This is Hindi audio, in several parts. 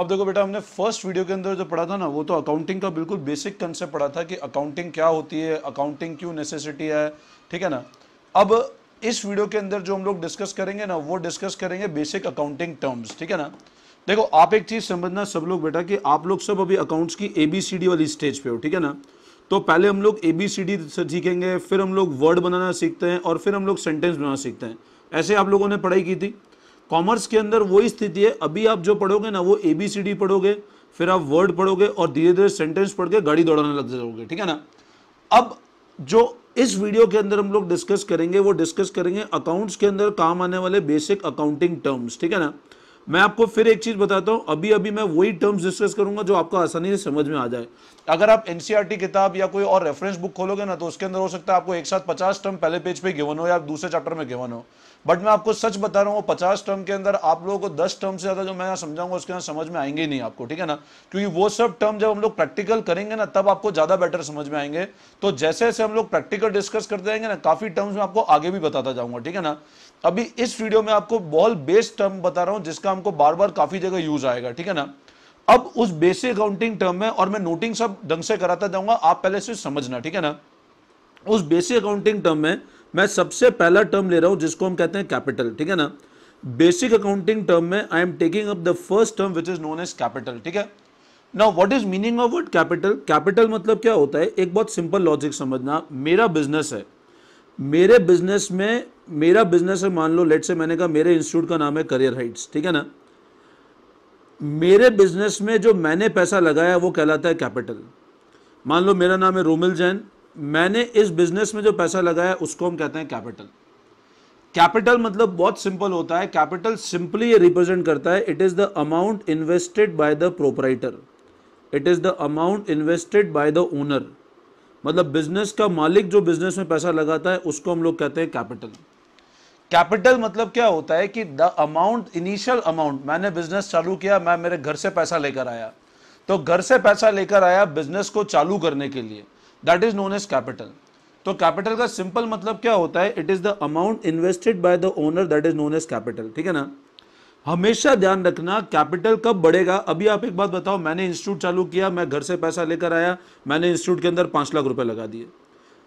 अब देखो बेटा हमने फर्स्ट वीडियो के अंदर जो पढ़ा था ना वो तो अकाउंटिंग का बिल्कुल बेसिक कंसेप्ट पढ़ा था कि अकाउंटिंग क्या होती है अकाउंटिंग क्यों नेसेसिटी है ठीक है ना अब इस वीडियो के अंदर जो हम लोग डिस्कस करेंगे ना वो डिस्कस करेंगे बेसिक अकाउंटिंग टर्म्स ठीक है ना देखो आप एक चीज़ समझना सब लोग बेटा कि आप लोग सब अभी अकाउंट्स की ए बी सी डी वाली स्टेज पे हो ठीक है ना तो पहले हम लोग ए बी सी डी सीखेंगे फिर हम लोग वर्ड बनाना सीखते हैं और फिर हम लोग सेंटेंस बनाना सीखते हैं ऐसे आप लोगों ने पढ़ाई की थी कॉमर्स के अंदर वही स्थिति है अभी आप जो पढ़ोगे ना वो ए बी सी डी पढ़ोगे फिर आप वर्ड पढ़ोगे और धीरे धीरे सेंटेंस पढ़ के गाड़ी दौड़ाने लग जाओगे ठीक है ना अब जो इस वीडियो के अंदर हम लोग डिस्कस करेंगे वो डिस्कस करेंगे अकाउंट्स के अंदर काम आने वाले बेसिक अकाउंटिंग टर्म्स ठीक है ना मैं आपको फिर एक चीज़ बताता हूँ अभी अभी मैं वही टर्म्स डिस्कस करूंगा जो आपको आसानी से समझ में आ जाए अगर आप एनसीईआरटी e किताब या कोई और रेफरेंस बुक खोलोगे ना तो उसके अंदर हो सकता है आपको एक साथ पचास टर्म पहले पेज पे गिवन हो या दूसरे चैप्टर में गिवन हो बट मैं आपको सच बता रहा हूँ पचास टर्म के अंदर आप लोगों को दस टर्म से ज़्यादा जो मैं समझाऊंगा उसके अंदर समझ में आएंगे नहीं आपको ठीक है ना क्योंकि वो सब टर्म जब हम लोग प्रैक्टिकल करेंगे ना तब आपको ज़्यादा बेटर समझ में आएंगे तो जैसे जैसे हम लोग प्रैक्टिकल डिस्कस करते रहेंगे ना काफ़ी टर्म्स में आपको आगे भी बताता जाऊंगा ठीक है ना अभी इस वीडियो में आपको बॉल बेस्ड टर्म बता रहा हूँ जिसका हमको बार बार काफ़ी जगह यूज़ आएगा ठीक है ना अब उस बेसिक अकाउंटिंग टर्म में और मैं नोटिंग सब ढंग से कराता जाऊंगा आप पहले से समझना ठीक है ना उस बेसिक अकाउंटिंग टर्म में मैं सबसे पहला टर्म ले रहा हूं जिसको हम कहते हैं कैपिटल ठीक है ना बेसिक अकाउंटिंग टर्म में I am taking up the first term which is known as capital ठीक है ना what is meaning of word capital capital मतलब क्या होता है एक बहुत सिंपल लॉजिक समझना मेरा बिजनेस है मेरे बिजनेस में मेरा बिजनेस है मान लो लेट से मैंने कहा मेरे इंस्टीट्यूट का नाम है करियर हाइट्स ठीक है ना मेरे बिजनेस में जो मैंने पैसा लगाया वो कहलाता है कैपिटल मान लो मेरा नाम है रोमिल जैन मैंने इस बिजनेस में जो पैसा लगाया उसको हम कहते हैं कैपिटल कैपिटल मतलब बहुत सिंपल होता है कैपिटल सिंपली ये रिप्रेजेंट करता है it is the amount invested by the proprietor it is the amount invested by the owner मतलब बिजनेस का मालिक जो बिजनेस में पैसा लगाता है उसको हम लोग कहते हैं कैपिटल कैपिटल मतलब क्या होता है कि द अमाउंट इनिशियल अमाउंट मैंने बिजनेस चालू किया मैं मेरे घर से पैसा लेकर आया तो घर से पैसा लेकर आया बिजनेस को चालू करने के लिए that is known as capital तो कैपिटल का सिंपल मतलब क्या होता है it is the amount invested by the owner that is known as capital ठीक है ना हमेशा ध्यान रखना कैपिटल कब बढ़ेगा अभी आप एक बात बताओ मैंने इंस्टीट्यूट चालू किया मैं घर से पैसा लेकर आया मैंने इंस्टीट्यूट के अंदर पांच लाख रुपए लगा दिए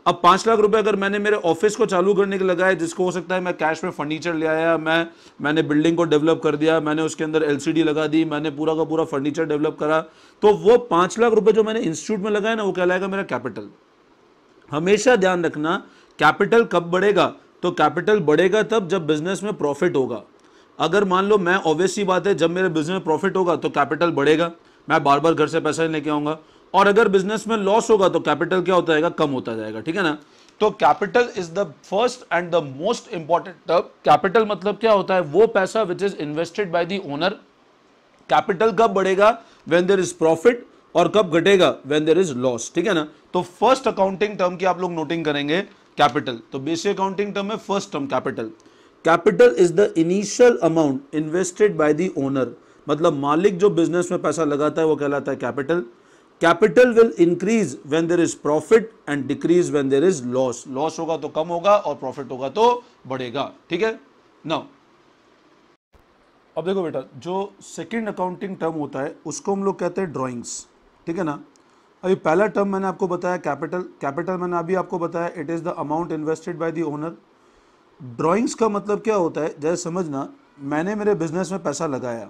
अब पांच लाख रुपए अगर मैंने मेरे ऑफिस को चालू करने के लगाए जिसको हो सकता है मैं कैश में फर्नीचर ले आया मैं मैंने बिल्डिंग को डेवलप कर दिया मैंने उसके अंदर एलसीडी लगा दी मैंने पूरा का पूरा फर्नीचर डेवलप करा तो वो पांच लाख रुपए जो मैंने इंस्टीट्यूट में लगाया ना वो कहलाएगा मेरा कैपिटल हमेशा ध्यान रखना कैपिटल कब बढ़ेगा तो कैपिटल बढ़ेगा तब जब बिजनेस में प्रॉफिट होगा अगर मान लो मैं ऑब्वियसली बात है जब मेरे बिजनेस में प्रॉफिट होगा तो कैपिटल बढ़ेगा मैं बार बार घर से पैसा लेके आऊँगा और अगर बिजनेस में लॉस होगा तो कैपिटल क्या होता जाएगा कम होता जाएगा ठीक है ना तो capital is the first and the most important term capital मतलब क्या होता है वो पैसा which is invested by the owner capital कब बढ़ेगा व्हेन देर इज प्रॉफिट और कब घटेगा व्हेन देर इज लॉस ठीक है ना तो फर्स्ट अकाउंटिंग टर्म की आप लोग नोटिंग करेंगे कैपिटल तो बेसिक अकाउंटिंग टर्म है first term capital capital is the initial amount invested by the owner मतलब मालिक जो बिजनेस में पैसा लगाता है वो कहलाता है capital capital will increase when there is profit and decrease when there is loss loss होगा तो कम होगा और प्रॉफिट होगा तो बढ़ेगा ठीक है नाउ अब देखो बेटा जो सेकंड अकाउंटिंग टर्म होता है उसको हम लोग कहते हैं ड्राइंग्स ठीक है ना अभी पहला टर्म मैंने आपको बताया कैपिटल कैपिटल मैंने अभी आपको बताया it is the amount invested by the owner drawings का मतलब क्या होता है जैसे समझना मैंने मेरे बिजनेस में पैसा लगाया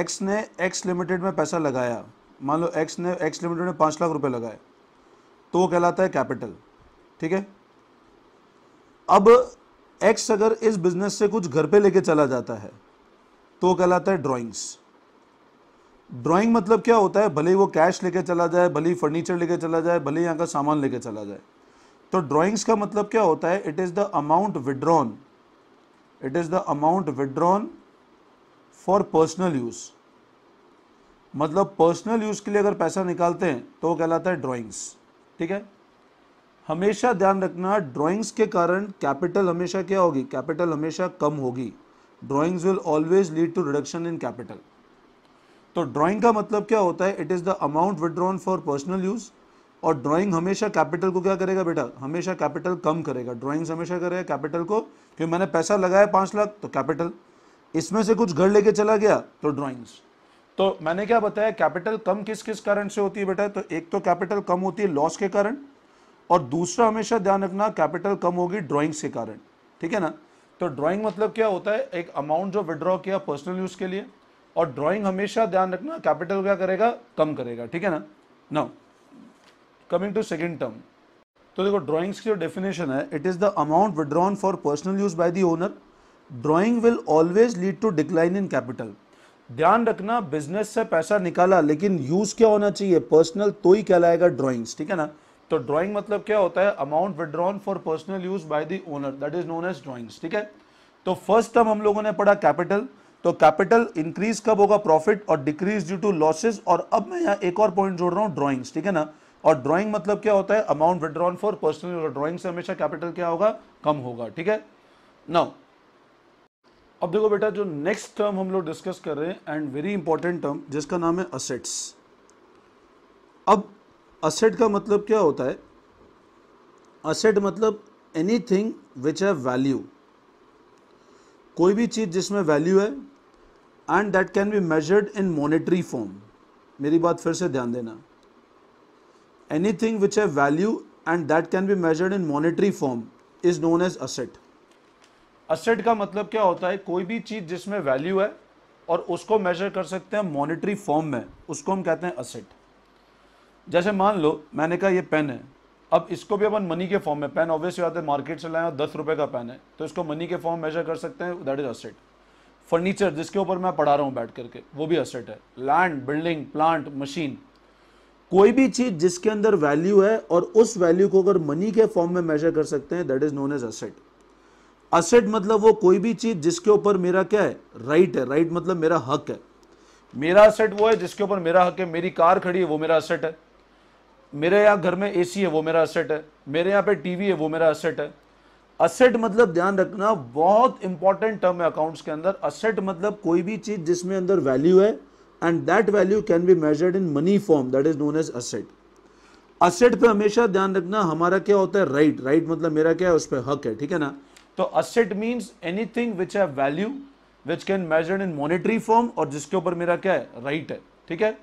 एक्स ने एक्स लिमिटेड में पैसा लगाया मान लो एक्स ने एक्स लिमिटेड में पाँच लाख रुपए लगाए तो वो कहलाता है कैपिटल ठीक है अब एक्स अगर इस बिजनेस से कुछ घर पे लेके चला जाता है तो कहलाता है ड्राइंग्स ड्राइंग मतलब क्या होता है भले ही वो कैश लेके चला जाए भले ही फर्नीचर लेके चला जाए भले ही यहाँ का सामान लेके चला जाए तो ड्राइंग्स का मतलब क्या होता है it is the amount withdrawn it is the amount withdrawn for personal use मतलब पर्सनल यूज़ के लिए अगर पैसा निकालते हैं तो वो कहलाता है ड्राइंग्स ठीक है हमेशा ध्यान रखना ड्राइंग्स के कारण कैपिटल हमेशा क्या होगी कैपिटल हमेशा कम होगी drawings will always lead to reduction in capital तो ड्राइंग का मतलब क्या होता है it is the amount withdrawn for personal use और ड्राइंग हमेशा कैपिटल को क्या करेगा बेटा हमेशा कैपिटल कम करेगा ड्राइंग्स हमेशा करेगा कैपिटल को क्योंकि मैंने पैसा लगाया पाँच लाख तो कैपिटल इसमें से कुछ घर लेके चला गया तो ड्राइंग्स तो मैंने क्या बताया कैपिटल कम किस किस कारण से होती है बेटा तो एक तो कैपिटल कम होती है लॉस के कारण और दूसरा हमेशा ध्यान रखना कैपिटल कम होगी ड्रॉइंग्स के कारण ठीक है ना तो ड्राइंग मतलब क्या होता है एक अमाउंट जो विड्रॉ किया पर्सनल यूज के लिए और ड्राइंग हमेशा ध्यान रखना कैपिटल क्या करेगा कम करेगा ठीक है ना now coming to second term तो देखो ड्राइंग्स की जो डेफिनेशन है it is the amount withdrawn for personal use by the owner drawing will always lead to decline in capital ध्यान रखना बिजनेस से पैसा निकाला लेकिन यूज क्या होना चाहिए पर्सनल तो ही कहलाएगा ड्राइंग्स ठीक है ना तो ड्राइंग मतलब क्या होता है amount withdrawn for personal use by the owner that is known as drawings ठीक है तो फर्स्ट टर्म हम लोगों ने पढ़ा कैपिटल तो कैपिटल इंक्रीज कब होगा प्रॉफिट और डिक्रीज ड्यू टू लॉसेज और अब मैं यहाँ एक और पॉइंट जोड़ रहा हूँ ड्रॉइंग्स ठीक है ना और ड्रॉइंग मतलब क्या होता है amount withdrawn for personal drawing से हमेशा कैपिटल क्या होगा कम होगा ठीक है नाउ अब देखो बेटा जो नेक्स्ट टर्म हम लोग डिस्कस कर रहे हैं एंड वेरी इंपॉर्टेंट टर्म जिसका नाम है असेट्स अब असेट का मतलब क्या होता है असेट मतलब anything which have value कोई भी चीज़ जिसमें वैल्यू है and that can be measured in monetary form मेरी बात फिर से ध्यान देना anything which have value and that can be measured in monetary form is known as asset asset का मतलब क्या होता है कोई भी चीज़ जिसमें वैल्यू है और उसको मेजर कर सकते हैं मॉनिटरी फॉर्म में उसको हम कहते हैं असेट जैसे मान लो मैंने कहा ये पेन है अब इसको भी अपन मनी के फॉर्म में पेन ऑब्वियसली बात है मार्केट से लाए दस रुपये का पेन है तो इसको मनी के फॉर्म मेजर कर सकते हैं दैट इज असेट फर्नीचर जिसके ऊपर मैं पढ़ा रहा हूँ बैठ करके वो भी असेट है लैंड बिल्डिंग प्लांट मशीन कोई भी चीज़ जिसके अंदर वैल्यू है और उस वैल्यू को अगर मनी के फॉर्म में मेजर कर सकते हैं that is known as asset asset मतलब वो कोई भी चीज जिसके ऊपर मेरा क्या है राइट है राइट मतलब मेरा हक है मेरा असेट वो है जिसके ऊपर मेरा हक है मेरी कार खड़ी है वो मेरा असेट है मेरे यहाँ घर में एसी है वो मेरा असेट है मेरे यहाँ पे टीवी है वो मेरा असेट है असेट मतलब ध्यान रखना बहुत इंपॉर्टेंट टर्म है अकाउंट्स के अंदर असेट मतलब कोई भी चीज जिसमें अंदर वैल्यू है and that value can be measured in money form that is known as asset asset पे हमेशा ध्यान रखना हमारा क्या होता है राइट right. राइट right मतलब मेरा क्या है उस पर हक है ठीक है ना तो asset means thing which have value which can measured in monetary form और जिसके ऊपर मेरा क्या है राइट right है ठीक है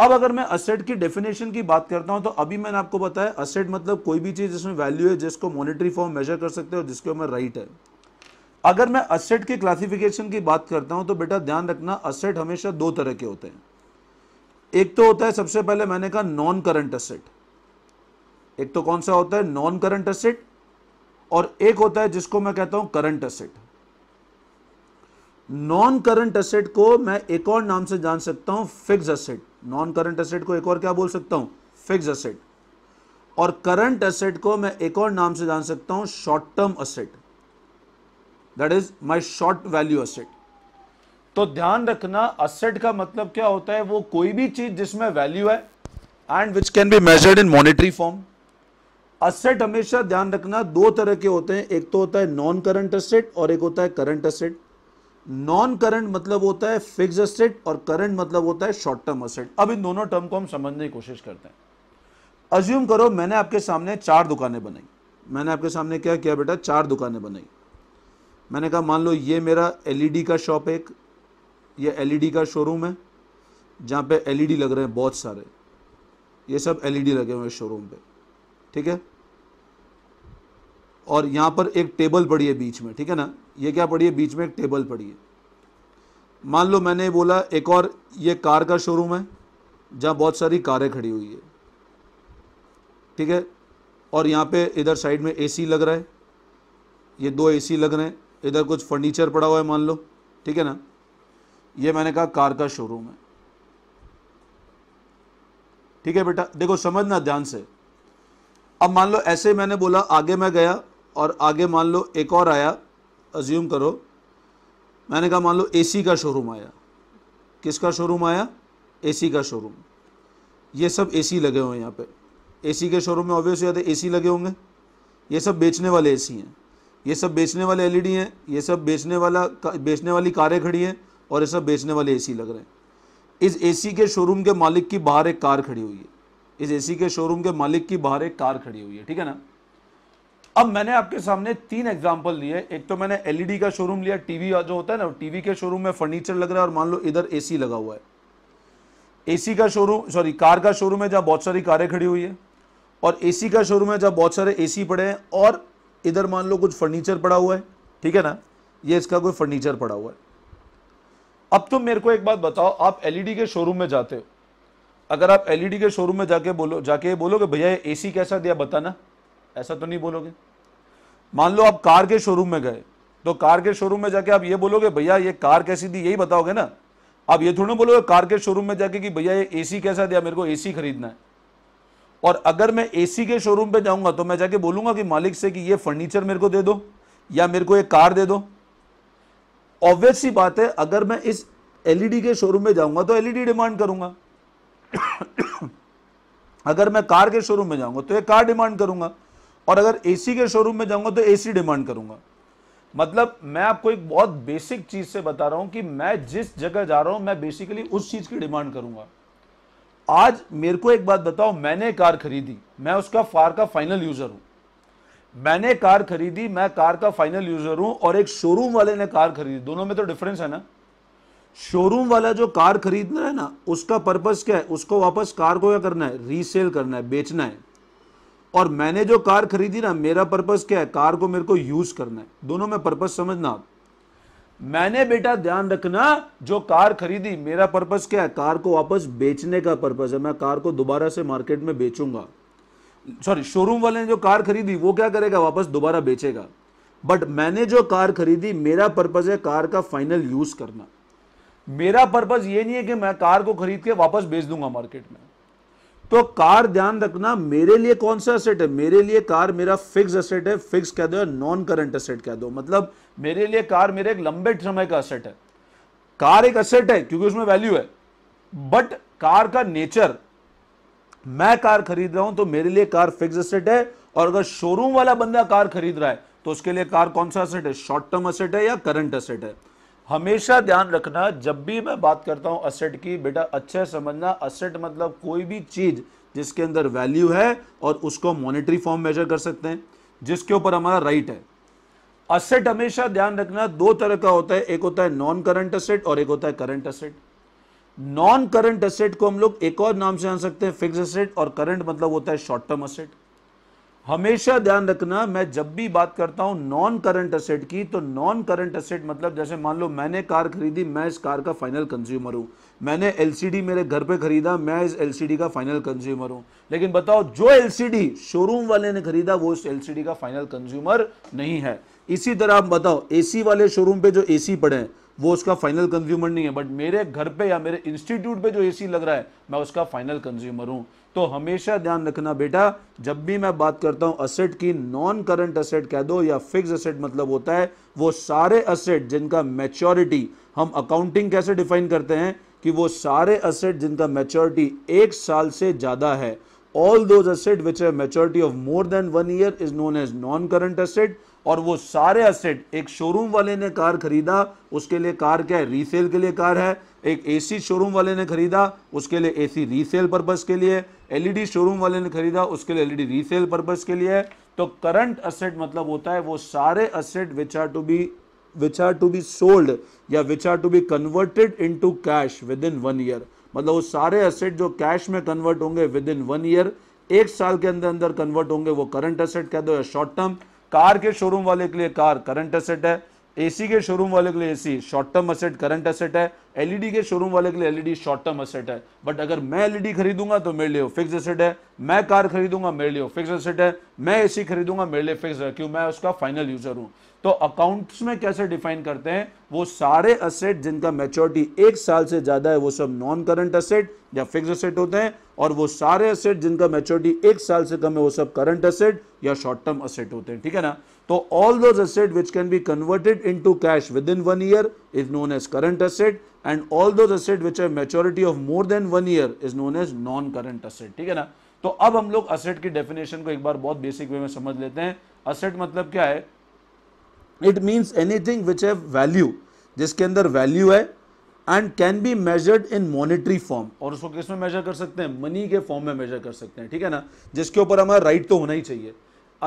अब अगर मैं असेट की डेफिनेशन की बात करता हूं तो अभी मैंने आपको बताया असेट मतलब कोई भी चीज जिसमें वैल्यू है जिसको मॉनिटरी फॉर्म मेजर कर सकते हो जिसके ऊपर राइट है अगर मैं असेट की क्लासिफिकेशन की बात करता हूं तो बेटा ध्यान रखना असेट हमेशा दो तरह के होते हैं एक तो होता है सबसे पहले मैंने कहा नॉन करंट असेट एक तो कौन सा होता है नॉन करंट असेट और एक होता है जिसको मैं कहता हूं current asset non current asset को मैं एक और नाम से जान सकता हूं fix asset non current asset को एक और क्या बोल सकता हूं फिक्स असेट और करंट असेट को मैं एक और नाम से जान सकता हूं short term asset that is my short value asset तो ध्यान रखना असेट का मतलब क्या होता है वो कोई भी चीज जिसमें वैल्यू है and which can be measured in monetary form asset हमेशा ध्यान रखना दो तरह के होते हैं एक तो होता है नॉन करंट असेट और एक होता है करंट असेट नॉन करंट मतलब होता है फिक्स असेट और करंट मतलब होता है शॉर्ट टर्म असेट अब इन दोनों टर्म को हम समझने की कोशिश करते हैं अज्यूम करो मैंने आपके सामने चार दुकानें बनाई मैंने आपके सामने क्या किया बेटा चार दुकानें बनाई मैंने कहा मान लो ये मेरा एलईडी e का शॉप एक ये एलईडी e का शोरूम है जहाँ पे एलईडी e लग रहे हैं बहुत सारे ये सब एलईडी लगे हुए हैं शोरूम पे ठीक है और यहाँ पर एक टेबल पड़ी है बीच में ठीक है ना ये क्या पड़ी है बीच में एक टेबल पड़ी है मान लो मैंने बोला एक और ये कार का शोरूम है जहाँ बहुत सारी कारें खड़ी हुई है ठीक है और यहाँ पे इधर साइड में एसी लग रहा है ये दो एसी लग रहे हैं इधर कुछ फर्नीचर पड़ा हुआ है मान लो ठीक है ना ये मैंने कहा कार का शोरूम है ठीक है बेटा देखो समझना ध्यान से अब मान लो ऐसे मैंने बोला आगे मैं गया और आगे मान लो एक और आया अज्यूम करो मैंने कहा मान लो एसी का शोरूम आया किसका शोरूम आया एसी का शोरूम ये सब एसी लगे हुए हैं यहाँ पे एसी के शोरूम में ऑब्वियस याद है सी लगे होंगे ये सब बेचने वाले एसी हैं ये सब बेचने वाले एलईडी e हैं ये सब बेचने वाला बेचने वाली कारें खड़ी हैं और ये सब बेचने वाले एसी लग रहे हैं इस एसी के शोरूम के मालिक की बाहर एक कार खड़ी हुई है इस एसी के शोरूम के मालिक की बाहर एक कार खड़ी हुई है ठीक है ना अब मैंने आपके सामने तीन एग्जाम्पल लिए एक तो मैंने एलईडी e का शोरूम लिया टीवी जो होता है ना टीवी के शोरूम में फर्नीचर लग रहा है और मान लो इधर एसी लगा हुआ है एसी का शोरूम सॉरी कार का शोरूम है जहाँ बहुत सारी कारें खड़ी हुई है और एसी का शोरूम है जहाँ बहुत सारे ए पड़े हैं और इधर मान लो कुछ फर्नीचर पड़ा हुआ है ठीक है ना ये इसका कोई फर्नीचर पड़ा हुआ है अब तुम मेरे को एक बात बताओ आप एलईडी e के शोरूम में जाते हो अगर आप एलईडी e के शोरूम में जाके बोलो जाके बोलोगे भैया ए सी कैसा दिया बताना ऐसा तो नहीं बोलोगे मान लो आप कार के शोरूम में गए तो कार के शोरूम में जाके आप ये बोलोगे भैया ये कार कैसी दी यही बताओगे ना आप ये थोड़ी बोलोगे कार के शोरूम में जाके कि भैया ये एसी कैसा दिया मेरे को एसी खरीदना है और अगर मैं एसी के शोरूम पे जाऊंगा तो मैं जाके बोलूंगा कि मालिक से कि ये फर्नीचर मेरे को दे दो या मेरे को ये कार दे दो ऑब्वियस सी बात है अगर मैं इस एलईडी e के शोरूम में जाऊंगा तो एलईडी डिमांड e करूंगा अगर मैं कार के शोरूम में जाऊंगा तो ये कार डिमांड करूंगा और अगर एसी के शोरूम में जाऊंगा तो एसी डिमांड करूंगा मतलब मैं आपको एक बहुत बेसिक चीज से बता रहा हूं कि मैं जिस जगह जा रहा हूं मैं बेसिकली उस चीज की डिमांड करूंगा आज मेरे को एक बात बताओ मैंने कार खरीदी मैं उसका फार का फाइनल यूजर हूं मैंने कार खरीदी मैं कार का फाइनल यूजर हूं और एक शोरूम वाले ने कार खरीदी दोनों में तो डिफरेंस है ना शोरूम वाला जो कार खरीदना है ना उसका पर्पस क्या है उसको वापस कार को क्या करना है रीसेल करना है बेचना है और मैंने जो कार खरीदी ना मेरा पर्पज़ क्या है कार को मेरे को यूज़ करना है दोनों में पर्पज़ समझना आप मैंने बेटा ध्यान रखना जो कार खरीदी मेरा पर्पज़ क्या है कार को वापस बेचने का पर्पज़ है मैं कार को दोबारा से मार्केट में बेचूंगा सॉरी शोरूम वाले ने जो कार खरीदी वो क्या करेगा वापस दोबारा बेचेगा बट मैंने जो कार खरीदी मेरा पर्पज़ है कार का फाइनल यूज़ करना मेरा पर्पज़ ये नहीं है कि मैं कार को खरीद के वापस बेच दूंगा मार्केट में तो कार ध्यान रखना मेरे लिए कौन सा असेट है मेरे लिए कार मेरा फिक्स असेट है फिक्स कह दो या नॉन करंट असेट कह दो मतलब मेरे लिए कार मेरे एक लंबे समय का असेट है कार एक असेट है क्योंकि उसमें वैल्यू है बट कार का नेचर मैं कार खरीद रहा हूं तो मेरे लिए कार फिक्स असेट है और अगर शोरूम वाला बंदा कार खरीद रहा है तो उसके लिए कार कौन सा असेट है शॉर्ट टर्म असेट है या करंट असेट है हमेशा ध्यान रखना जब भी मैं बात करता हूं असेट की बेटा अच्छे समझना असेट मतलब कोई भी चीज़ जिसके अंदर वैल्यू है और उसको मॉनेटरी फॉर्म मेजर कर सकते हैं जिसके ऊपर हमारा राइट है असेट हमेशा ध्यान रखना दो तरह का होता है एक होता है नॉन करंट असेट और एक होता है current asset non current asset को हम लोग एक और नाम से जान सकते हैं फिक्स असेट और करंट मतलब होता है शॉर्ट टर्म असेट हमेशा ध्यान रखना मैं जब भी बात करता हूं नॉन करंट असेट की तो नॉन करंट असेट मतलब जैसे मान लो मैंने कार खरीदी मैं इस कार का फाइनल कंज्यूमर हूं मैंने एलसीडी मेरे घर पे खरीदा मैं इस एलसीडी का फाइनल कंज्यूमर हूं लेकिन बताओ जो एलसीडी शोरूम वाले ने खरीदा वो इस एलसीडी का फाइनल कंज्यूमर नहीं है इसी तरह आप बताओ एसी वाले शोरूम पे जो एसी पड़े हैं वो उसका फाइनल कंज्यूमर नहीं है बट मेरे घर पे या मेरे इंस्टीट्यूट पे जो एसी लग रहा है मैं उसका फाइनल कंज्यूमर हूँ तो हमेशा ध्यान रखना बेटा जब भी मैं बात करता हूँ असेट की नॉन करंट असेट कह दो या फिक्स असेट मतलब होता है वो सारे असेट जिनका मेच्योरिटी हम अकाउंटिंग कैसे डिफाइन करते हैं कि वो सारे असेट जिनका मैच्योरिटी एक साल से ज़्यादा है ऑल दोज असेट विच है maturity of more than one year is known as non current asset और वो सारे असेट एक शोरूम वाले ने कार खरीदा उसके लिए कार क्या है रीसेल के लिए कार है एक एसी शोरूम वाले ने खरीदा उसके लिए एसी रीसेल पर्पज़ के लिए एलईडी शोरूम e वाले ने खरीदा उसके लिए एलईडी रीसेल पर्पज़ के लिए तो करंट असेट मतलब होता है वो सारे asset which are to be which are to be sold या which are to be converted to cash within one year मतलब वो सारे असेट जो कैश में कन्वर्ट होंगे विद इन वन ईयर एक साल के अंदर अंदर कन्वर्ट होंगे वो करंट असेट कह दो या शॉर्ट टर्म कार के शोरूम वाले के लिए कार करंट असेट है एसी के शोरूम वाले के लिए AC short term asset current asset है एलईडी e के शोरूम वाले के लिए एलईडी शॉर्ट टर्म असेट है बट अगर मैं एलईडी e खरीदूंगा तो मेरे लिए फिक्स असेट है मैं कार खरीदूंगा मेरे लिए फिक्स असेट है मैं एसी खरीदूंगा मेरे लिए फिक्स है क्यों मैं उसका फाइनल यूजर हूं तो अकाउंट्स में कैसे डिफाइन करते हैं वो सारे असेट जिनका मेच्योरिटी एक साल से ज़्यादा है वो सब नॉन करंट असेट या फिक्स असेट होते हैं और वो सारे असेट जिनका मेच्योरिटी एक साल से कम है वो सब करंट असेट या शॉर्ट टर्म असेट होते हैं ठीक है ना तो all those asset which can be converted into cash within one year is known as current asset and all those asset which है maturity of more than one year is known as non current asset ठीक है ना तो अब हम लोग असेट की डेफिनेशन को एक बार बहुत बेसिक वे में समझ लेते हैं असेट मतलब क्या है it means thing which have value जिसके अंदर वैल्यू है and can be measured in monetary form और उसको किस में मेजर कर सकते हैं मनी के फॉर्म में मेजर कर सकते हैं ठीक है ना जिसके ऊपर हमारा राइट तो होना ही चाहिए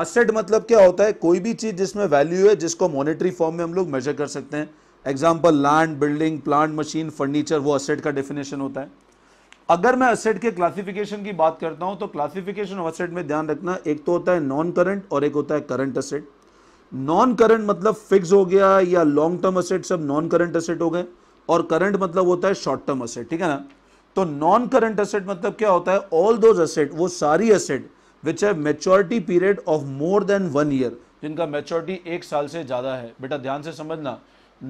असेट मतलब क्या होता है कोई भी चीज़ जिसमें वैल्यू है जिसको मॉनिटरी फॉर्म में हम लोग मेजर कर सकते हैं example land building plant machine furniture वो असेट का डेफिनेशन होता है अगर मैं असेट के क्लासिफिकेशन की बात करता हूं तो क्लासिफिकेशन ऑफ असेट में ध्यान रखना एक तो होता है नॉन करंट और एक होता है करंट असेट नॉन करंट मतलब फिक्स हो गया या लॉन्ग टर्म असेट सब नॉन करंट असेट हो गए और करंट मतलब होता है शॉर्ट टर्म असेट ठीक है ना तो नॉन करंट असेट मतलब क्या होता है ऑल दोज असेट वो सारी असेट विच है maturity period of more than one year जिनका मेच्योरिटी एक साल से ज़्यादा है बेटा ध्यान से समझना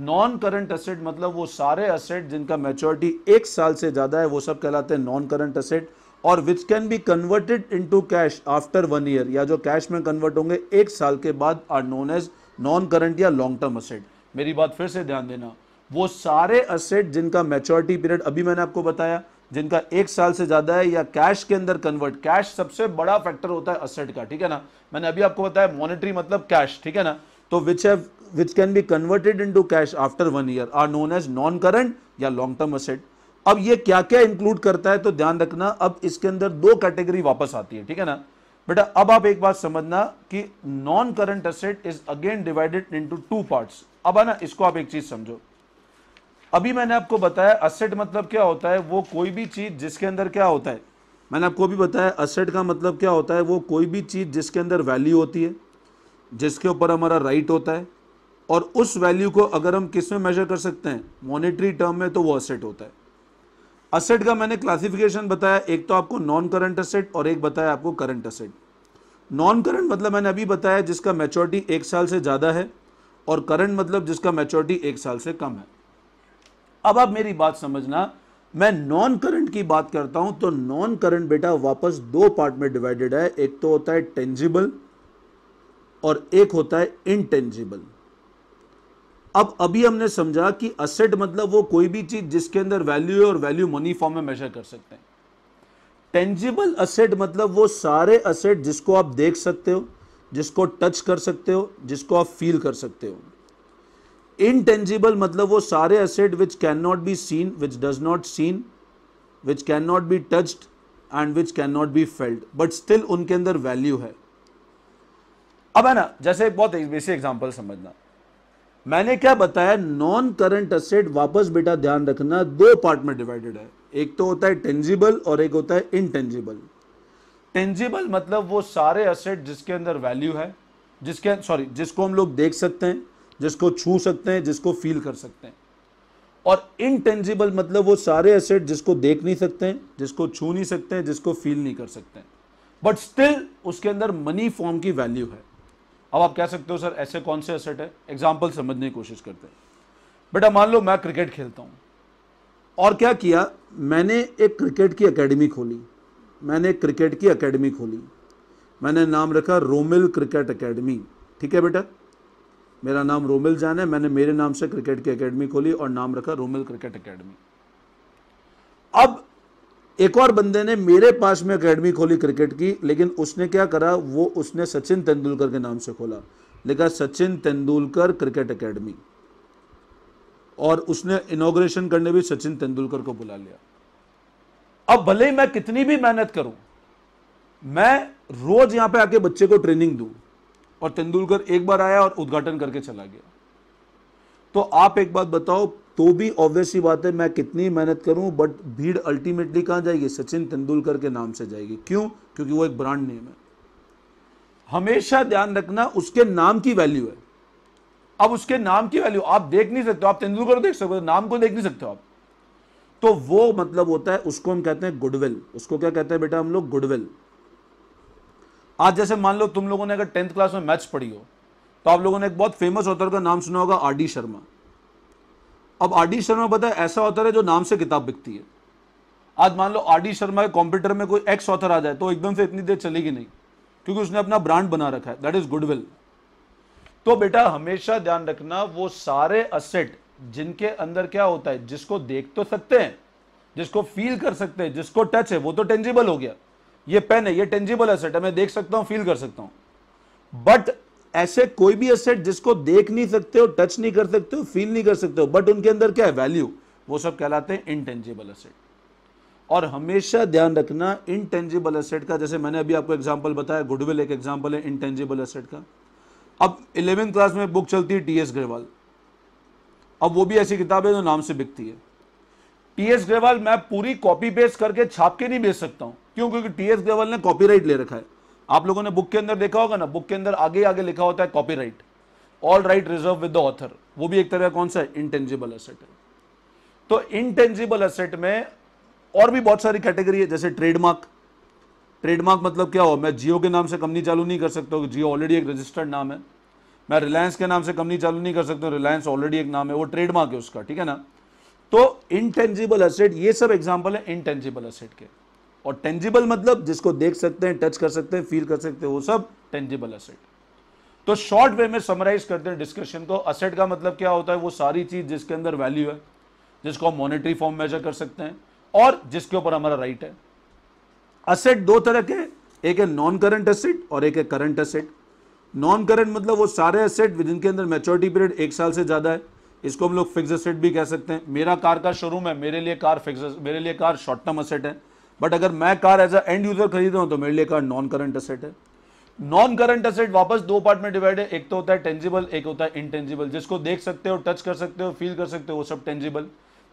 नॉन करंट असेट मतलब वो सारे असेट जिनका मेच्योरिटी एक साल से ज़्यादा है वो सब कहलाते हैं नॉन करंट असेट और which can be converted into cash after one year या जो कैश में कन्वर्ट होंगे एक साल के बाद are known as non current या लॉन्ग टर्म असेट मेरी बात फिर से ध्यान देना वो सारे असेट जिनका मेच्योरिटी पीरियड अभी मैंने आपको बताया जिनका एक साल से ज़्यादा है या कैश के अंदर कन्वर्ट कैश सबसे बड़ा फैक्टर होता है असेट का ठीक है ना मैंने अभी आपको बताया मॉनिटरी मतलब कैश ठीक है ना तो which have which can be converted into cash after one year are known as non current या लॉन्ग टर्म असेट अब ये क्या क्या इंक्लूड करता है तो ध्यान रखना अब इसके अंदर दो कैटेगरी वापस आती है ठीक है ना बेटा अब आप एक बात समझना कि non current asset is again divided into two parts अब है ना इसको आप एक चीज समझो अभी मैंने आपको बताया असेट मतलब क्या होता है वो कोई भी चीज जिसके अंदर क्या होता है मैंने आपको भी बताया असेट का मतलब क्या होता है वो कोई भी चीज जिसके अंदर वैल्यू होती है जिसके ऊपर हमारा राइट होता है और उस वैल्यू को अगर हम किस में मेजर कर सकते हैं मॉनेटरी टर्म में तो वो असेट होता है असेट का मैंने क्लासिफिकेशन बताया एक तो आपको नॉन करंट असेट और एक बताया आपको करंट असेट नॉन करंट मतलब मैंने अभी बताया जिसका मैच्योरिटी एक साल से ज़्यादा है और करंट मतलब जिसका मैच्योरिटी एक साल से कम है अब आप मेरी बात समझना मैं नॉन करंट की बात करता हूं तो नॉन करंट बेटा वापस दो पार्ट में डिवाइडेड है एक तो होता है टेंजिबल और एक होता है इनटेंजिबल अब अभी हमने समझा कि असेट मतलब वो कोई भी चीज जिसके अंदर वैल्यू है और वैल्यू मनी फॉर्म में मेजर कर सकते हैं टेंजिबल असेट मतलब वो सारे असेट जिसको आप देख सकते हो जिसको टच कर सकते हो जिसको आप फील कर सकते हो इनटेंजिबल मतलब वो सारे asset which can not be seen which does not seen which can not be touched and which can not be felt but still उनके अंदर वैल्यू है अब है ना जैसे बहुत बेसिक एग्जाम्पल समझना मैंने क्या बताया नॉन करंट असेट वापस बेटा ध्यान रखना दो पार्ट में डिवाइडेड है एक तो होता है टेंजिबल और एक होता है इनटेंजिबल टेंजिबल मतलब वो सारे असेट जिसके अंदर वैल्यू है जिसके सॉरी जिसको हम लोग देख सकते हैं जिसको छू सकते हैं जिसको फील कर सकते हैं और इनटेंजिबल मतलब वो सारे असेट जिसको देख नहीं सकते हैं जिसको छू नहीं सकते हैं जिसको फील नहीं कर सकते बट स्टिल उसके अंदर मनी फॉर्म की वैल्यू है अब आप कह सकते हो सर ऐसे कौन से असेट है एग्जाम्पल समझने की कोशिश करते हैं बेटा मान लो मैं क्रिकेट खेलता हूँ और क्या किया मैंने एक क्रिकेट की अकेडमी खोली मैंने एक क्रिकेट की अकेडमी खोली मैंने नाम रखा रोमिल क्रिकेट अकेडमी ठीक है बेटा मेरा नाम रोमिल जान है मैंने मेरे नाम से क्रिकेट की अकेडमी खोली और नाम रखा रोमिल क्रिकेट अकेडमी अब एक और बंदे ने मेरे पास में अकेडमी खोली क्रिकेट की लेकिन उसने क्या करा वो उसने सचिन तेंदुलकर के नाम से खोला लिखा सचिन तेंदुलकर क्रिकेट अकेडमी और उसने इनोग्रेशन करने भी सचिन तेंदुलकर को बुला लिया अब भले ही मैं कितनी भी मेहनत करूं मैं रोज यहां पे आके बच्चे को ट्रेनिंग दूं और तेंदुलकर एक बार आया और उद्घाटन करके चला गया तो आप एक बात बताओ तो भी ऑब्वियसली बात है मैं कितनी मेहनत करूं बट भीड़ अल्टीमेटली कहाँ जाएगी सचिन तेंदुलकर के नाम से जाएगी क्यों क्योंकि वो एक ब्रांड नेम है हमेशा ध्यान रखना उसके नाम की वैल्यू है अब उसके नाम की वैल्यू आप देख नहीं सकते आप तेंदुलकर देख सकते हो तो नाम को देख नहीं सकते आप तो वो मतलब होता है उसको हम कहते हैं गुडविल उसको क्या कहते हैं बेटा हम लोग गुडविल आज जैसे मान लो तुम लोगों ने अगर टेंथ क्लास में मैथ्स पढ़ी हो तो आप लोगों ने एक बहुत फेमस ऑथर का नाम सुना होगा आर डी शर्मा अब आर डी शर्मा पता है ऐसा ऑथर है जो नाम से किताब बिकती है आज मान लो आर डी शर्मा के कॉम्प्यूटर में कोई एक्स ऑथर आ जाए तो एकदम से इतनी देर चलेगी नहीं क्योंकि उसने अपना ब्रांड बना रखा है दैट इज गुडविल तो बेटा हमेशा ध्यान रखना वो सारे असेट जिनके अंदर क्या होता है जिसको देख तो सकते हैं जिसको फील कर सकते हैं जिसको टच है वो तो टेंजिबल हो गया ये पेन है ये टेंजिबल असेट है मैं देख सकता हूँ फील कर सकता हूं बट ऐसे कोई भी असेट जिसको देख नहीं सकते हो टच नहीं कर सकते हो फील नहीं कर सकते हो बट उनके अंदर क्या है वैल्यू वो सब कहलाते हैं इनटेंजिबल असेट और हमेशा ध्यान रखना इनटेंजिबल असेट का जैसे मैंने अभी आपको एग्जाम्पल बताया गुडविल एक एग्जाम्पल है इनटेंजिबल असेट का अब इलेवेंथ क्लास में बुक चलती है टी एस ग्रेवाल अब वो भी ऐसी किताब है जो नाम से बिकती है टी एस ग्रेवाल मैं पूरी कॉपी पेस्ट करके छाप के नहीं बेच सकता हूं क्यों क्योंकि टी एस ग्रेवाल ने कॉपीराइट ले रखा है आप लोगों ने बुक के अंदर देखा होगा ना बुक के अंदर आगे आगे लिखा होता है copyright all right reserve with the author वो भी एक तरह का कौन सा इंटेंजिबल असेट है तो इंटेंजिबल असेट में और भी बहुत सारी कैटेगरी है जैसे ट्रेडमार्क ट्रेडमार्क मतलब क्या हो मैं जियो के नाम से कंपनी चालू नहीं कर सकता हूँ जियो ऑलरेडी एक रजिस्टर्ड नाम है मैं रिलायंस के नाम से कंपनी चालू नहीं कर सकता रिलायंस ऑलरेडी एक नाम है वो ट्रेडमार्क है उसका ठीक है ना तो इनटेंजिबल असेट ये सब एग्जाम्पल है इनटेंजिबल असेट के और टेंजिबल मतलब जिसको देख सकते हैं टच कर सकते हैं फील कर सकते हैं वो सब टेंजिबल असेट तो शॉर्ट वे में समराइज करते हैं डिस्कशन को असेट का मतलब क्या होता है वो सारी चीज जिसके अंदर वैल्यू है जिसको हम मॉनिटरी फॉर्म मेजर कर सकते हैं और जिसके ऊपर हमारा राइट है असेट दो तरह के एक है नॉन करंट असेट और एक है करंट असेट नॉन करंट मतलब वो सारे असेट विद जिनके अंदर मेच्योरिटी पीरियड एक साल से ज़्यादा है इसको हम लोग फिक्स असेट भी कह सकते हैं मेरा कार का शोरूम है मेरे लिए कार फिक्स मेरे लिए कार शॉर्ट टर्म असेट है बट अगर मैं car as a end user खरीद रहा तो मेरे लिए कार नॉन करंट असेट है नॉन करंट असेट वापस दो पार्ट में डिवाइड है एक तो होता है टेंजिबल एक होता है इनटेंजिबल जिसको देख सकते हो टच कर सकते हो फील कर सकते हो वो सब टेंजिबल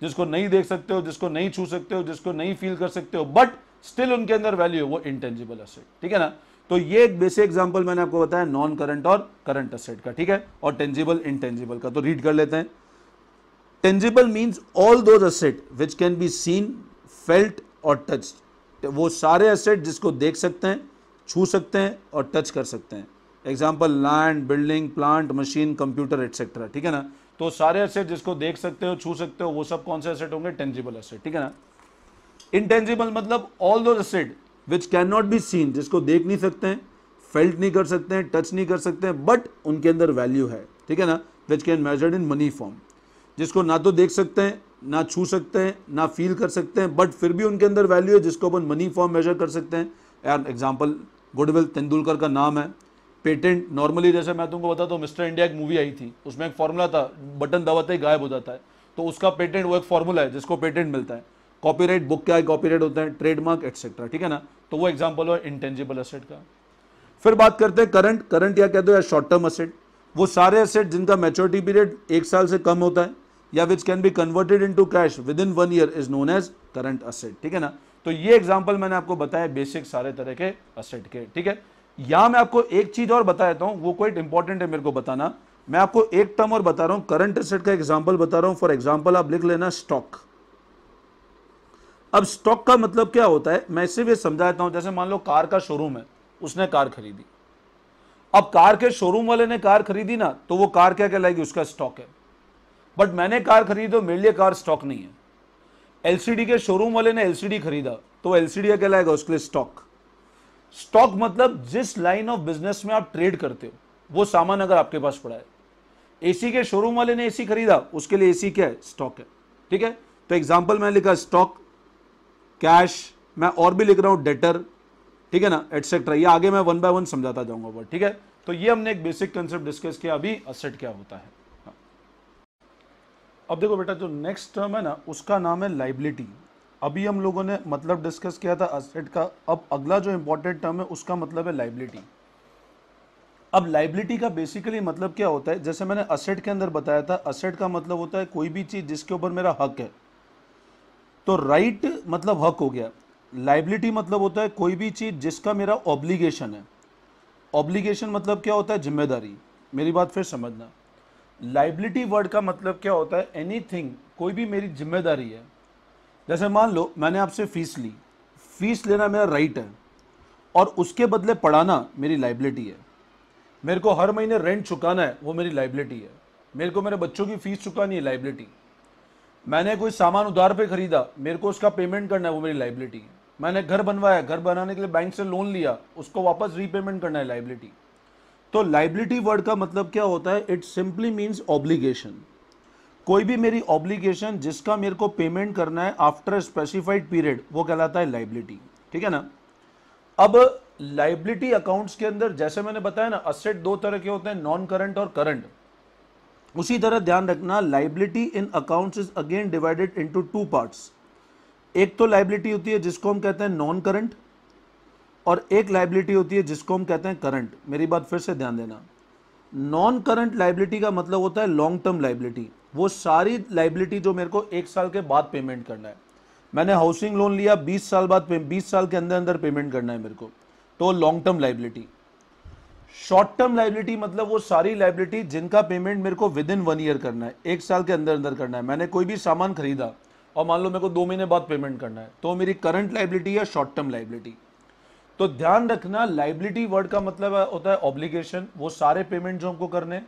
जिसको नहीं देख सकते हो जिसको नहीं छू सकते हो जिसको नहीं फील कर सकते हो बट स्टिल उनके अंदर वैल्यू है वो इंटेंजिबल असेट ठीक है ना तो ये एक बेसिक एग्जाम्पल मैंने आपको बताया नॉन करंट और करंट असेट का ठीक है और टेंजिबल इनटेंजिबल का तो रीड कर लेते हैं tangible means all those asset which can be seen felt और टच तो वो सारे एसेट जिसको देख सकते हैं छू सकते हैं और टच कर सकते हैं example land building plant machine computer etcetera ठीक है ना तो सारे एसेट जिसको देख सकते हो छू सकते हो वो सब कौन से एसेट होंगे टेंजिबल एसेट ठीक है ना इनटेंजिबल मतलब all those asset which can not be seen जिसको देख नहीं सकते हैं फेल्ट नहीं कर सकते हैं टच नहीं कर सकते हैं बट उनके अंदर वैल्यू है ठीक है ना which can measured in money form जिसको ना तो देख सकते हैं ना छू सकते हैं ना फील कर सकते हैं बट फिर भी उनके अंदर वैल्यू है जिसको अपन मनी फॉर्म मेजर कर सकते हैं यार एग्जाम्पल गुडविल तेंदुलकर का नाम है पेटेंट नॉर्मली जैसे मैं तुमको बताता हूँ मिस्टर इंडिया एक मूवी आई थी उसमें एक फॉर्मूला था बटन दबाते ही गायब हो जाता है तो उसका पेटेंट वो एक फॉर्मूला है जिसको पेटेंट मिलता है कॉपीराइट बुक क्या है कॉपीराइट होता है ट्रेडमार्क एक्सेट्रा ठीक है ना तो वो एग्जाम्पल हो इंटेंजिबल असेट का फिर बात करते हैं करंट करंट या कहते हो या शॉर्ट टर्म असेट वो सारे असेट जिनका मेच्योरिटी पीरियड एक साल से कम होता है या which can be converted into cash within one year is known as current asset ठीक है ना तो ये एग्जाम्पल मैंने आपको बताया बेसिक सारे तरह के असेट के ठीक है या मैं आपको एक चीज और बता देता हूं वो क्वाइट इंपॉर्टेंट है मेरे को बताना मैं आपको एक टर्म और बता रहा हूं करंट असेट का एग्जाम्पल बता रहा हूं फॉर एग्जाम्पल आप लिख लेना स्टॉक अब स्टॉक का मतलब क्या होता है मैं सिर्फ ये समझाता हूं जैसे मान लो कार का शोरूम है उसने कार खरीदी अब कार के शोरूम वाले ने कार खरीदी ना तो वो कार क्या कहलाएगी उसका स्टॉक है बट मैंने कार खरीदी तो मेरे लिए कार स्टॉक नहीं है एलसीडी के शोरूम वाले ने एलसीडी खरीदा तो एलसीडी क्या लाएगा उसके लिए स्टॉक स्टॉक मतलब जिस लाइन ऑफ बिजनेस में आप ट्रेड करते हो वो सामान अगर आपके पास पड़ा है एसी के शोरूम वाले ने एसी खरीदा उसके लिए एसी क्या है स्टॉक है ठीक है तो एग्जाम्पल मैं लिखा स्टॉक कैश मैं और भी लिख रहा हूं डेटर ठीक है ना एटसेट्रा ये आगे मैं वन बाय वन समझाता जाऊंगा ठीक है तो ये हमने एक बेसिक कंसेप्ट डिस्कस किया अभी असेट क्या होता है अब देखो बेटा जो नेक्स्ट टर्म है ना उसका नाम है लाइबिलिटी अभी हम लोगों ने मतलब डिस्कस किया था असेट का अब अगला जो इंपॉर्टेंट टर्म है उसका मतलब है लाइबिलिटी अब लाइबिलिटी का बेसिकली मतलब क्या होता है जैसे मैंने असेट के अंदर बताया था असेट का मतलब होता है कोई भी चीज़ जिसके ऊपर मेरा हक है तो राइट right मतलब हक हो गया लाइबिलिटी मतलब होता है कोई भी चीज़ जिसका मेरा ऑब्लिगेशन है ऑब्लिगेशन मतलब क्या होता है जिम्मेदारी मेरी बात फिर समझना लाइबिलिटी वर्ड का मतलब क्या होता है एनीथिंग कोई भी मेरी जिम्मेदारी है जैसे मान लो मैंने आपसे फीस ली फीस लेना मेरा राइट है और उसके बदले पढ़ाना मेरी लाइबिलिटी है मेरे को हर महीने रेंट चुकाना है वो मेरी लाइबिलिटी है मेरे को मेरे बच्चों की फ़ीस चुकानी है लाइबिलिटी मैंने कोई सामान उधार पे खरीदा मेरे को उसका पेमेंट करना है वो मेरी लाइबिलिटी है मैंने घर बनवाया घर बनाने के लिए बैंक से लोन लिया उसको वापस रीपेमेंट करना है लाइबिलिटी तो लाइबिलिटी वर्ड का मतलब क्या होता है इट सिंपली मीन्स ऑब्लिगेशन कोई भी मेरी ऑब्लिगेशन जिसका मेरे को पेमेंट करना है आफ्टर स्पेसिफाइड पीरियड वो कहलाता है लाइबिलिटी ठीक है ना अब लाइबिलिटी अकाउंट्स के अंदर जैसे मैंने बताया ना असेट दो तरह के होते हैं नॉन करंट और करंट उसी तरह ध्यान रखना liability in accounts is again divided into two parts एक तो लाइबिलिटी होती है जिसको हम कहते हैं नॉन करंट और एक लाइबिलिटी होती है जिसको हम कहते हैं करंट मेरी बात फिर से ध्यान देना नॉन करंट लाइबिलिटी का मतलब होता है लॉन्ग टर्म लाइबिलिटी वो सारी लाइबिलिटी जो मेरे को एक साल के बाद पेमेंट करना है मैंने हाउसिंग लोन लिया 20 साल बाद 20 साल के अंदर अंदर पेमेंट करना है मेरे को तो long term liability short term liability मतलब वो सारी लाइबिलिटी जिनका पेमेंट मेरे को विद इन वन ईयर करना है एक साल के अंदर अंदर करना है मैंने कोई भी सामान खरीदा और मान लो मेरे को दो महीने बाद पेमेंट करना है तो मेरी करंट लाइबिलिटी या शॉर्ट टर्म लाइबिलिटी तो ध्यान रखना लाइबिलिटी वर्ड का मतलब होता है ऑब्लिगेशन वो सारे पेमेंट जो हमको करने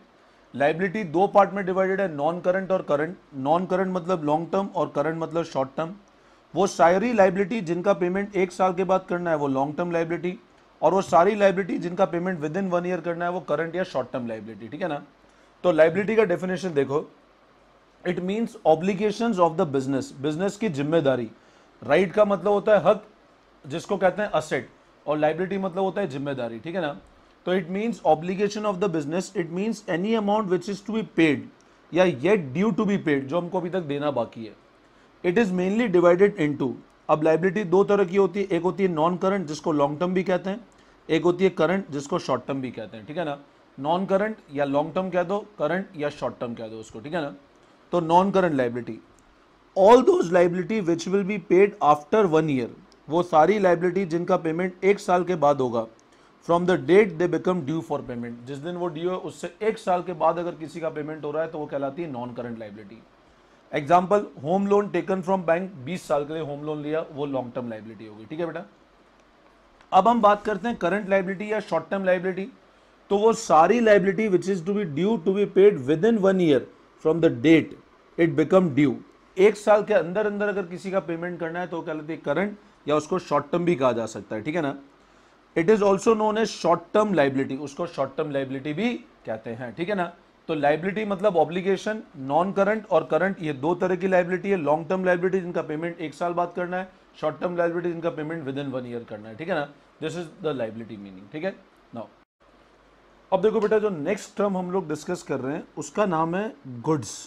लाइबिलिटी दो पार्ट में डिवाइडेड है नॉन करंट और करंट नॉन करंट मतलब लॉन्ग टर्म और करंट मतलब शॉर्ट टर्म वो सारी लाइबिलिटी जिनका पेमेंट एक साल के बाद करना है वो लॉन्ग टर्म लाइबिलिटी और वो सारी लाइबिलिटी जिनका payment within one year करना है वो करंट या शॉर्ट टर्म लाइबिलिटी ठीक है ना तो लाइबिलिटी का डेफिनेशन देखो it means obligation of the business business की जिम्मेदारी राइट right का मतलब होता है हक जिसको कहते हैं असेट और लाइबिलिटी मतलब होता है जिम्मेदारी ठीक है ना तो it means obligation of the business it means any amount which is to be paid या yet due to be paid जो हमको अभी तक देना बाकी है it is mainly divided into अब लाइबिलिटी दो तरह की होती है एक होती है नॉन करंट जिसको लॉन्ग टर्म भी कहते हैं एक होती है करंट जिसको शॉर्ट टर्म भी कहते हैं ठीक है ना नॉन करंट या लॉन्ग टर्म कह दो करंट या शॉर्ट टर्म कह दो उसको ठीक है ना तो non current liability all those liability which will be paid after one year वो सारी लाइबिलिटी जिनका पेमेंट एक साल के बाद होगा from the date they become due for payment जिस दिन वो ड्यू है उससे एक साल के बाद अगर किसी का पेमेंट हो रहा है तो वो कहलाती है non current liability example home loan taken from bank 20 साल के लिए होम लोन लिया वो लॉन्ग टर्म लाइबिलिटी होगी ठीक है बेटा अब हम बात करते हैं करंट लाइबिलिटी या शॉर्ट टर्म लाइबिलिटी तो वो सारी liability which is to be due to be paid within one year from the date it become due एक साल के अंदर अंदर अगर किसी का पेमेंट करना है तो कहलाती है करंट या उसको शॉर्ट टर्म भी कहा जा सकता है ठीक है ना it is also known as short term liability उसको शॉर्ट टर्म लाइबिलिटी भी कहते हैं ठीक है ना तो लाइबिलिटी मतलब ऑब्लिगेशन नॉन करंट और करंट ये दो तरह की लाइबिलिटी है लॉन्ग टर्म लाइबिलिटी जिनका पेमेंट एक साल बाद करना है शॉर्ट टर्म लाइबिलिटी जिनका payment within one year करना है ठीक है ना this is the liability meaning ठीक है नाउ अब देखो बेटा जो नेक्स्ट टर्म हम लोग डिस्कस कर रहे हैं उसका नाम है गुड्स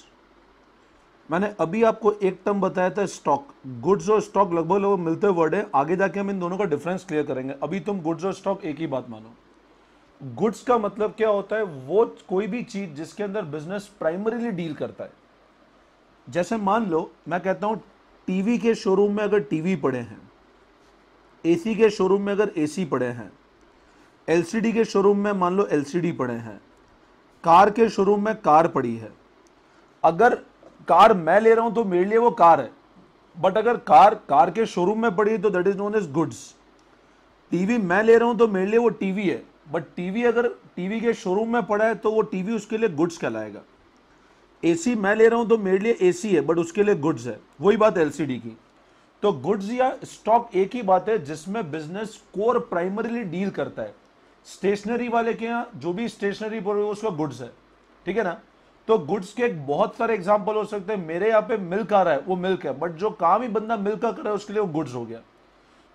मैंने अभी आपको एक टर्म बताया था स्टॉक गुड्स और स्टॉक लगभग लगभग मिलते वर्ड है आगे जाके हम इन दोनों का डिफरेंस क्लियर करेंगे अभी तुम गुड्स और स्टॉक एक ही बात मानो गुड्स का मतलब क्या होता है वो कोई भी चीज जिसके अंदर बिजनेस प्राइमरीली डील करता है जैसे मान लो मैं कहता हूँ टीवी के शोरूम में अगर टीवी पड़े हैं एसी के शोरूम में अगर एसी पड़े हैं एलसीडी के शोरूम में मान लो एलसीडी पड़े हैं कार के शोरूम में कार पड़ी है अगर कार मैं ले रहा हूं तो मेरे लिए वो कार है बट अगर कार कार के शोरूम में पड़ी है तो that is known as goods TV मैं ले रहा हूं तो मेरे लिए वो टीवी है बट टीवी अगर टीवी के शोरूम में पड़ा है तो वो टीवी उसके लिए गुड्स कहलाएगा एसी मैं ले रहा हूं तो मेरे लिए एसी है बट उसके लिए गुड्स है वही बात एलसीडी की तो गुड्स या स्टॉक एक ही बात है जिसमें बिजनेस कोर प्राइमरीली डील करता है स्टेशनरी वाले के यहाँ जो भी स्टेशनरी बोल रहे हो उसका गुड्स है ठीक है ना तो गुड्स के बहुत सारे एग्जाम्पल हो सकते हैं मेरे यहाँ पे मिल्क आ रहा है वो मिल्क है बट जो काम ही बंदा मिल्क का कर रहा है उसके लिए वो गुड्स हो गया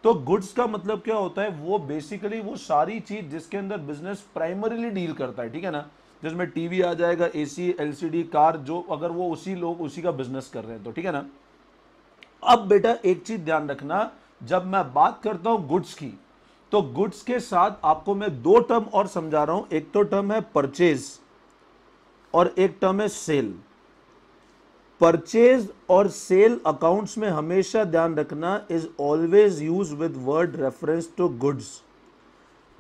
तो गुड्स का मतलब क्या होता है वो बेसिकली वो सारी चीज जिसके अंदर बिजनेस प्राइमरीली डील करता है ठीक है ना जिसमें टीवी आ जाएगा एसी एलसीडी कार जो अगर वो उसी लोग उसी का बिजनेस कर रहे हैं तो ठीक है ना अब बेटा एक चीज ध्यान रखना जब मैं बात करता हूं गुड्स की तो गुड्स के साथ आपको मैं दो टर्म और समझा रहा हूं एक तो टर्म है परचेज और एक टर्म है सेल परचेज और सेल अकाउंट्स में हमेशा ध्यान रखना is always use with word reference to goods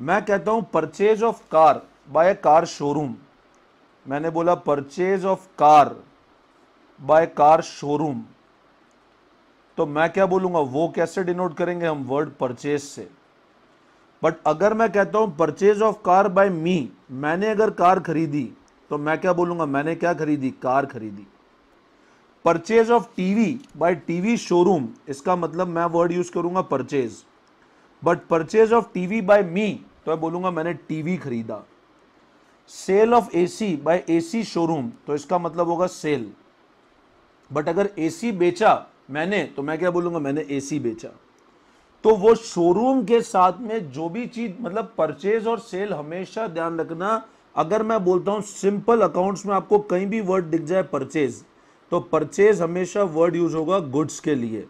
मैं कहता हूं purchase of car by car showroom मैंने बोला purchase of car by car showroom तो मैं क्या बोलूंगा वो कैसे डिनोट करेंगे हम वर्ड परचेज से बट अगर मैं कहता हूं purchase of car by me मैंने अगर कार खरीदी तो मैं क्या बोलूंगा मैंने क्या खरीदी कार खरीदी purchase of TV by TV showroom इसका मतलब मैं वर्ड यूज़ करूंगा purchase but purchase of TV by me तो मैं बोलूंगा मैंने टीवी खरीदा sale of AC by AC showroom तो इसका मतलब होगा सेल बट अगर एसी बेचा मैंने तो मैं क्या बोलूंगा मैंने एसी बेचा तो वो शोरूम के साथ में जो भी चीज़ मतलब परचेज और सेल हमेशा ध्यान रखना अगर मैं बोलता हूँ सिंपल अकाउंट्स में आपको कहीं भी वर्ड दिख जाए परचेज तो परचेज हमेशा वर्ड यूज होगा गुड्स के लिए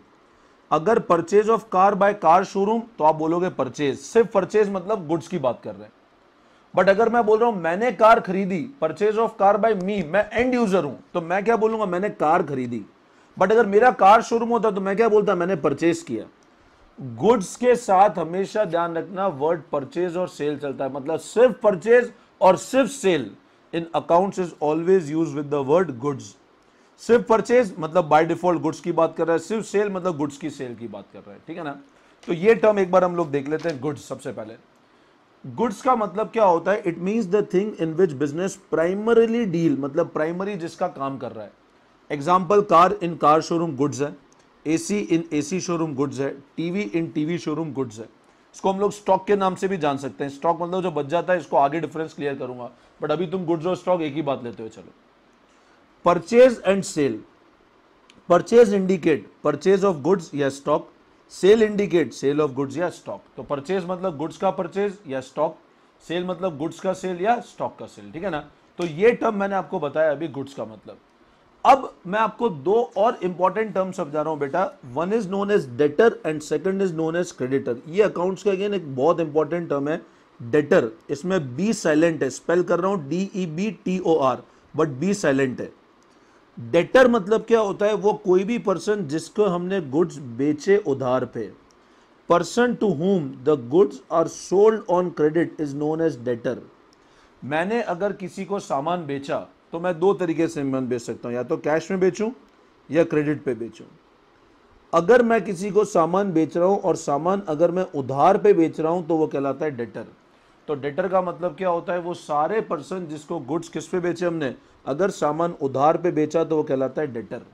अगर purchase of car by car showroom तो आप बोलोगे परचेज सिर्फ परचेज मतलब गुड्स की बात कर रहे हैं बट अगर मैं बोल रहा हूं मैंने कार खरीदी purchase of car by me मैं एंड यूजर हूं तो मैं क्या बोलूंगा मैंने कार खरीदी बट अगर मेरा कार शोरूम होता तो मैं क्या बोलता मैंने परचेज किया गुड्स के साथ हमेशा ध्यान रखना वर्ड परचेज और सेल चलता है मतलब सिर्फ परचेज और सिर्फ sale in accounts is always use with the word goods सिर्फ परचेज मतलब बाय डिफॉल्ट गुड्स की बात कर रहा है सिर्फ सेल मतलब गुड्स की सेल की बात कर रहा है ठीक है ना तो ये टर्म एक बार हम लोग देख लेते हैं गुड्स सबसे पहले गुड्स का मतलब क्या होता है it means the thing in which business primarily deal मतलब प्राइमरी जिसका काम कर रहा है example car in car showroom goods है AC in C showroom goods है TV in TV showroom goods है इसको हम लोग स्टॉक के नाम से भी जान सकते हैं स्टॉक मतलब जो बच जाता है इसको आगे डिफरेंस क्लियर करूंगा बट अभी तुम गुड्स और स्टॉक एक ही बात लेते हो चलो purchase and sale purchase indicate purchase of goods या stock sale indicate sale of goods या स्टॉक तो परचेज मतलब गुड्स का परचेज या स्टॉक सेल मतलब गुड्स का सेल या स्टॉक का सेल ठीक है ना तो ये टर्म मैंने आपको बताया अभी गुड्स का मतलब अब मैं आपको दो और इंपॉर्टेंट टर्म समझा रहा हूं बेटा one is known as debtor and second is known as creditor ये अकाउंट्स का अगेन एक बहुत इंपॉर्टेंट टर्म है डेटर इसमें बी साइलेंट है स्पेल कर रहा हूं D E B T O R but B silent है डेटर मतलब क्या होता है वो कोई भी पर्सन जिसको हमने गुड्स बेचे उधार पे person to whom the goods are sold on credit is known as debtor मैंने अगर किसी को सामान बेचा तो मैं दो तरीके से ईंधन बेच सकता हूँ या तो कैश में बेचूँ या क्रेडिट पे बेचूँ अगर मैं किसी को सामान बेच रहा हूँ और सामान अगर मैं उधार पे बेच रहा हूँ तो वो कहलाता है डेटर तो डेटर का मतलब क्या होता है वो सारे पर्सन जिसको गुड्स किस पे बेचे हमने अगर सामान उधार पे बेचा तो वो कहलाता है डेटर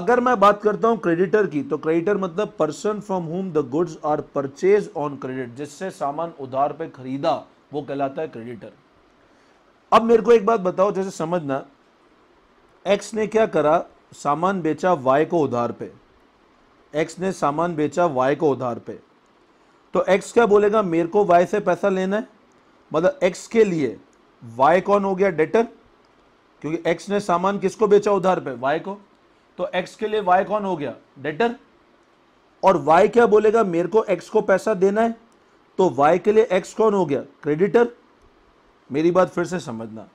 अगर मैं बात करता हूँ क्रेडिटर की तो क्रेडिटर मतलब person from whom the goods are purchase on credit जिससे सामान उधार पे खरीदा वो कहलाता है क्रेडिटर अब मेरे को एक बात बताओ जैसे समझना एक्स ने क्या करा सामान बेचा वाई को उधार पे एक्स ने सामान बेचा वाई को उधार पे तो एक्स क्या बोलेगा मेरे को वाई से पैसा लेना है मतलब एक्स के लिए वाई कौन हो गया डेटर क्योंकि एक्स ने सामान किसको बेचा उधार पे वाई को तो एक्स के लिए वाई कौन हो गया डेटर और वाई क्या बोलेगा मेरे को एक्स को पैसा देना है तो वाई के लिए एक्स कौन हो गया क्रेडिटर मेरी बात फिर से समझना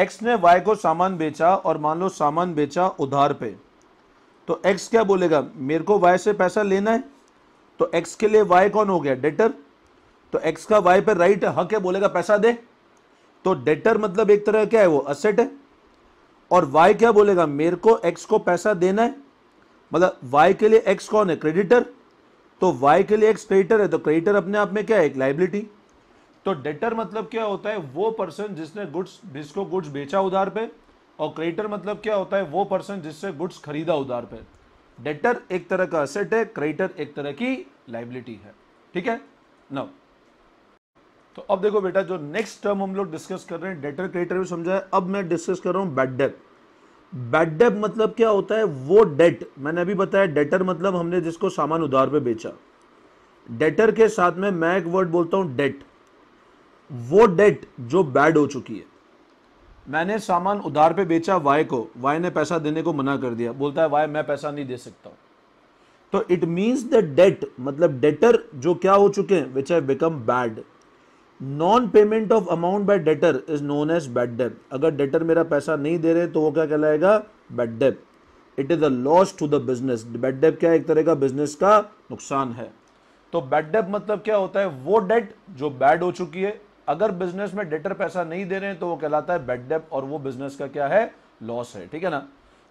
एक्स ने वाई को सामान बेचा और मान लो सामान बेचा उधार पे तो एक्स क्या बोलेगा मेरे को वाई से पैसा लेना है तो एक्स के लिए वाई कौन हो गया डेटर तो एक्स का वाई पे राइट हक है बोलेगा पैसा दे तो डेटर मतलब एक तरह क्या है वो असेट है और वाई क्या बोलेगा मेरे को एक्स को पैसा देना है मतलब वाई के लिए एक्स कौन है क्रेडिटर तो वाई के लिए एक्स क्रेडिटर है तो क्रेडिटर अपने आप में क्या है एक लाइबिलिटी तो डेटर मतलब क्या होता है वो पर्सन जिसने गुड्स जिसको गुड्स बेचा उधार पे और क्रेडिटर मतलब क्या होता है वो पर्सन जिससे गुड्स खरीदा उधार पे डेटर एक तरह का असेट है क्रेडिटर एक तरह की लाइबिलिटी है ठीक है नौ तो अब देखो बेटा जो नेक्स्ट टर्म हम लोग डिस्कस कर रहे हैं डेटर क्रेडिटर भी समझा है अब मैं डिस्कस कर रहा हूं बैड डेट बैड डेट मतलब क्या होता है वो डेट मैंने अभी बताया डेटर मतलब हमने जिसको सामान उधार पे बेचा डेटर के साथ में मैं एक वर्ड बोलता हूं डेट वो डेट जो बैड हो चुकी है मैंने सामान उधार पे बेचा वाई को वाई ने पैसा देने को मना कर दिया बोलता है वाई मैं पैसा नहीं दे सकता तो इट मीन्स द डेट मतलब डेटर जो क्या हो चुके हैं which have become bad non payment of amount by debtor is known as bad debt अगर डेटर मेरा पैसा नहीं दे रहे तो वो क्या कहलाएगा bad debt it is a loss to the business bad debt क्या एक तरह का बिजनेस का नुकसान है तो बैड डेट मतलब क्या होता है वो डेट जो बैड हो चुकी है अगर बिजनेस में डेटर पैसा नहीं दे रहे हैं तो वो कहलाता है बेड डेप और वो बिजनेस का क्या है लॉस है ठीक है ना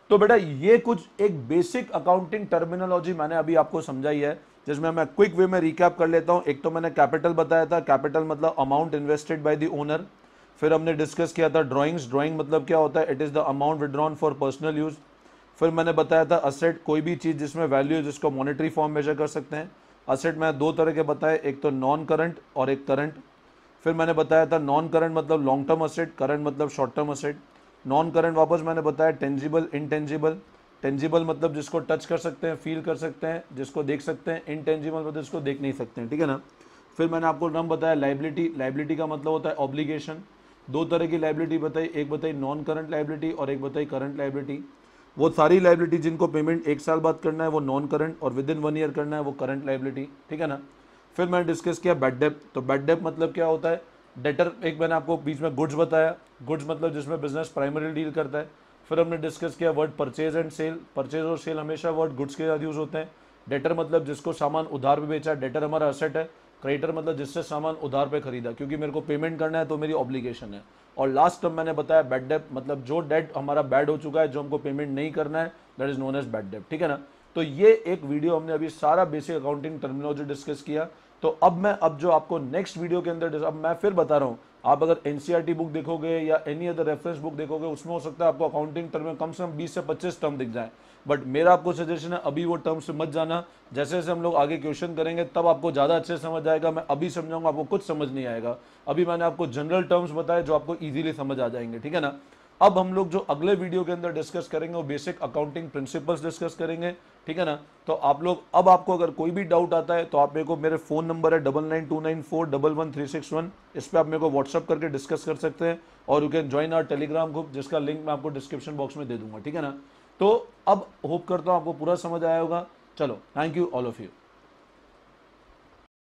तो बेटा ये कुछ एक बेसिक अकाउंटिंग टर्मिनोलॉजी मैंने अभी आपको समझाई है जिसमें मैं क्विक वे में रिकैप कर लेता हूं एक तो मैंने कैपिटल बताया था कैपिटल मतलब amount invested by the owner फिर हमने डिस्कस किया था ड्राइंग्स ड्राइंग मतलब क्या होता है it is the amount withdrawn for personal use फिर मैंने बताया था असेट कोई भी चीज़ जिसमें वैल्यू है जिसको मॉनिटरी फॉर्म मेजर कर सकते हैं असेट मैं दो तरह के बताए एक तो नॉन करंट और एक करंट फिर मैंने बताया था नॉन करंट मतलब लॉन्ग टर्म असेट करंट मतलब short term asset non current वापस मैंने बताया टेंजिबल इनटेंजिबल टेंजिबल मतलब जिसको टच कर सकते हैं फील कर सकते हैं जिसको देख सकते हैं इनटेंजिबल मतलब जिसको देख नहीं सकते हैं ठीक है ना फिर मैंने आपको नाम बताया लाइबिलिटी लाइबिलिटी का मतलब होता है ऑब्लिगेशन दो तरह की लाइबिलिटी बताई एक बताई नॉन करंट लाइबिलिटी और एक बताई करंट लाइबिलिटी वो सारी लाइबिलिटी जिनको पेमेंट एक साल बाद करना है वो नॉन करंट और विद इन वन ईयर करना है वो करंट लाइबिलिटी ठीक है ना फिर मैंने डिस्कस किया बैड डेप तो बैड डेप मतलब क्या होता है डेटर एक मैंने आपको बीच में गुड्स बताया गुड्स मतलब जिसमें बिजनेस प्राइमरी डील करता है फिर हमने डिस्कस किया word purchase and sale purchase और सेल हमेशा वर्ड गुड्स के साथ यूज़ होते हैं डेटर मतलब जिसको सामान उधार पे बेचा डेटर हमारा असेट है क्रेडिटर मतलब जिससे सामान उधार पे खरीदा क्योंकि मेरे को पेमेंट करना है तो मेरी ऑब्लिगेशन है और लास्ट टर्म मैंने बताया बैड डेप मतलब जो डेट हमारा बैड हो चुका है जो हमको पेमेंट नहीं करना है that is known as bad debt ठीक है ना तो ये एक वीडियो हमने अभी सारा बेसिक अकाउंटिंग टर्मिनोलॉजी डिस्कस किया तो अब मैं अब जो आपको नेक्स्ट वीडियो के अंदर अब मैं फिर बता रहा हूँ आप अगर एनसीईआरटी बुक e देखोगे या एनी अदर रेफरेंस बुक देखोगे उसमें हो सकता है आपको अकाउंटिंग टर्म में कम से कम 20 से 25 टर्म दिख जाए बट मेरा आपको सजेशन है अभी वो टर्म से मत जाना जैसे जैसे हम लोग आगे क्वेश्चन करेंगे तब आपको ज़्यादा अच्छे समझ आएगा मैं अभी समझाऊंगा आपको कुछ समझ नहीं आएगा अभी मैंने आपको जनरल टर्म्स बताए जो आपको ईजिली समझ आ जाएंगे ठीक है ना अब हम लोग जो अगले वीडियो के अंदर डिस्कस करेंगे वो बेसिक अकाउंटिंग प्रिंसिपल्स डिस्कस करेंगे ठीक है ना तो आप लोग अब आपको अगर कोई भी डाउट आता है तो आप मेरे को मेरे फ़ोन नंबर है double nine two nine four double one three six one इस पर आप मेरे को व्हाट्सअप करके डिस्कस कर सकते हैं और you can join our Telegram group जिसका लिंक मैं आपको डिस्क्रिप्शन बॉक्स में दे दूंगा ठीक है ना तो अब होप करता हूँ आपको पूरा समझ आया होगा चलो thank you all of you